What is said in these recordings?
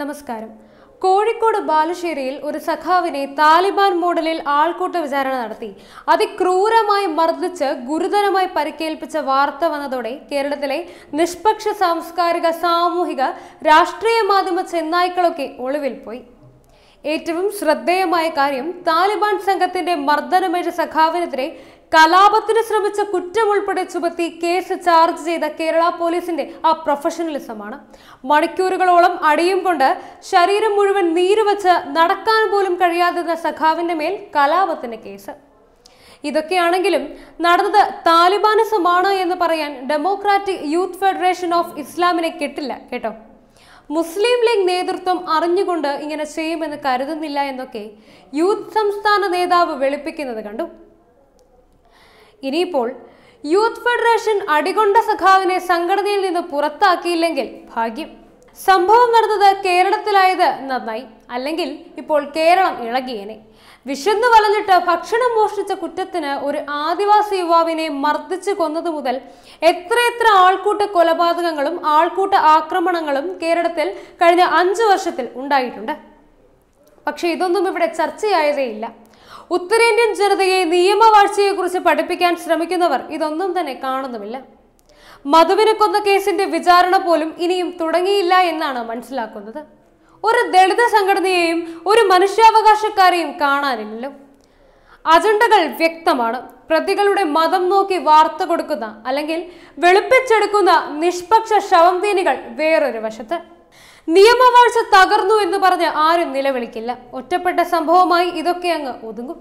നമസ്കാരം കോഴിക്കോട് ബാലുശ്ശേരിയിൽ ഒരു സഖാവിനെ താലിബാൻ മോഡലിൽ ആൾക്കൂട്ട വിചാരണ നടത്തി അതിക്രൂരമായി മർദ്ദിച്ച് ഗുരുതരമായി പരിക്കേൽപ്പിച്ച വാർത്ത വന്നതോടെ കേരളത്തിലെ നിഷ്പക്ഷ സാംസ്കാരിക സാമൂഹിക രാഷ്ട്രീയ മാധ്യമ ചെന്നായ്ക്കളൊക്കെ ഒളിവിൽ പോയി ഏറ്റവും ശ്രദ്ധേയമായ കാര്യം താലിബാൻ സംഘത്തിന്റെ മർദ്ദനമേറ്റ സഖാവിനെതിരെ കലാപത്തിന് ശ്രമിച്ച കുറ്റം ഉൾപ്പെടെ ചുമത്തി കേസ് ചാർജ് ചെയ്ത കേരള പോലീസിന്റെ ആ പ്രൊഫഷണലിസമാണ് മണിക്കൂറുകളോളം അടിയും കൊണ്ട് ശരീരം മുഴുവൻ നീരുവച്ച് നടക്കാൻ പോലും കഴിയാതിരുന്ന സഖാവിന്റെ മേൽ കലാപത്തിന് കേസ് ഇതൊക്കെയാണെങ്കിലും നടന്നത് താലിബാനിസമാണ് എന്ന് പറയാൻ ഡെമോക്രാറ്റിക് യൂത്ത് ഫെഡറേഷൻ ഓഫ് ഇസ്ലാമിനെ കിട്ടില്ല കേട്ടോ മുസ്ലിം ലീഗ് നേതൃത്വം അറിഞ്ഞുകൊണ്ട് ഇങ്ങനെ ചെയ്യുമെന്ന് കരുതുന്നില്ല എന്നൊക്കെ യൂത്ത് സംസ്ഥാന നേതാവ് വെളിപ്പിക്കുന്നത് കണ്ടു ഇനിയിപ്പോൾ യൂത്ത് ഫെഡറേഷൻ അടികൊണ്ട സഖാവിനെ സംഘടനയിൽ നിന്ന് പുറത്താക്കിയില്ലെങ്കിൽ ഭാഗ്യം സംഭവം നടന്നത് കേരളത്തിലായത് നന്നായി അല്ലെങ്കിൽ ഇപ്പോൾ കേരളം ഇളകിയേനെ വിശന്ന് വലഞ്ഞിട്ട് ഭക്ഷണം മോഷ്ടിച്ച കുറ്റത്തിന് ഒരു ആദിവാസി യുവാവിനെ മർദ്ദിച്ചു കൊന്നതു മുതൽ എത്രയെത്ര ആൾക്കൂട്ട കൊലപാതകങ്ങളും ആൾക്കൂട്ട ആക്രമണങ്ങളും കേരളത്തിൽ കഴിഞ്ഞ അഞ്ചു വർഷത്തിൽ ഉണ്ടായിട്ടുണ്ട് പക്ഷേ ഇതൊന്നും ഇവിടെ ചർച്ചയായതേയില്ല ഉത്തരേന്ത്യൻ ജനതയെ നിയമവാഴ്ചയെക്കുറിച്ച് പഠിപ്പിക്കാൻ ശ്രമിക്കുന്നവർ ഇതൊന്നും തന്നെ കാണുന്നുമില്ല മധുവിനെ കൊന്ന കേസിന്റെ വിചാരണ പോലും ഇനിയും തുടങ്ങിയില്ല എന്നാണ് മനസ്സിലാക്കുന്നത് ഒരു ദളിത സംഘടനയെയും ഒരു മനുഷ്യാവകാശക്കാരെയും കാണാനില്ലല്ലോ അജണ്ടകൾ വ്യക്തമാണ് പ്രതികളുടെ മതം നോക്കി വാർത്ത കൊടുക്കുന്ന അല്ലെങ്കിൽ വെളുപ്പിച്ചെടുക്കുന്ന നിഷ്പക്ഷ ശവം തീനികൾ വേറൊരു വശത്ത് നിയമവാഴ്ച തകർന്നു എന്ന് പറഞ്ഞ് ആരും നിലവിളിക്കില്ല ഒറ്റപ്പെട്ട സംഭവമായി ഇതൊക്കെ അങ്ങ് ഒതുങ്ങും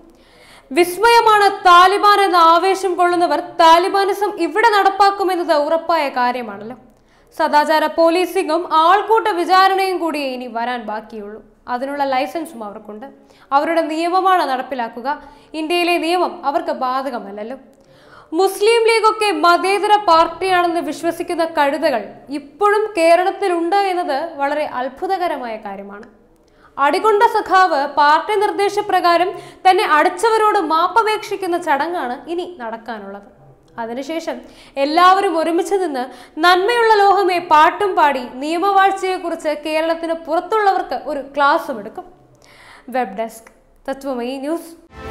വിസ്മയമാണ് താലിബാൻ എന്ന ആവേശം കൊള്ളുന്നവർ താലിബാനിസം ഇവിടെ നടപ്പാക്കുമെന്നത് ഉറപ്പായ കാര്യമാണല്ലോ സദാചാര പോലീസിംഗും ആൾക്കൂട്ട വിചാരണയും കൂടിയേ ഇനി വരാൻ ബാക്കിയുള്ളൂ അതിനുള്ള ലൈസൻസും അവർക്കുണ്ട് അവരുടെ നിയമമാണ് നടപ്പിലാക്കുക ഇന്ത്യയിലെ നിയമം അവർക്ക് ബാധകമല്ലല്ലോ മുസ്ലിം ലീഗൊക്കെ മതേതര പാർട്ടിയാണെന്ന് വിശ്വസിക്കുന്ന കഴുതകൾ ഇപ്പോഴും കേരളത്തിലുണ്ട് എന്നത് വളരെ അത്ഭുതകരമായ കാര്യമാണ് അടികൊണ്ട സഖാവ് പാർട്ടി നിർദ്ദേശപ്രകാരം തന്നെ അടച്ചവരോട് മാപ്പപേക്ഷിക്കുന്ന ചടങ്ങാണ് ഇനി നടക്കാനുള്ളത് അതിനുശേഷം എല്ലാവരും ഒരുമിച്ച് നിന്ന് നന്മയുള്ള ലോഹമേ പാട്ടും പാടി നിയമവാഴ്ചയെക്കുറിച്ച് കേരളത്തിന് പുറത്തുള്ളവർക്ക് ഒരു ക്ലാസ്സും എടുക്കും വെബ് ഡെസ്ക് തത്വമയി ന്യൂസ്